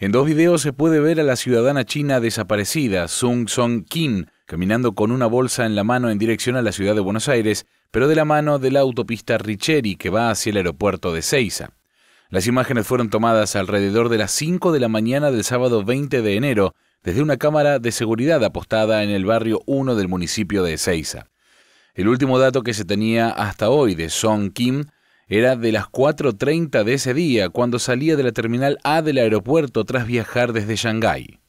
En dos videos se puede ver a la ciudadana china desaparecida, Sung Song Kim, caminando con una bolsa en la mano en dirección a la ciudad de Buenos Aires, pero de la mano de la autopista Richeri que va hacia el aeropuerto de Ceiza. Las imágenes fueron tomadas alrededor de las 5 de la mañana del sábado 20 de enero desde una cámara de seguridad apostada en el barrio 1 del municipio de Ezeiza. El último dato que se tenía hasta hoy de Song Kim era de las 4.30 de ese día, cuando salía de la terminal A del aeropuerto tras viajar desde Shanghái.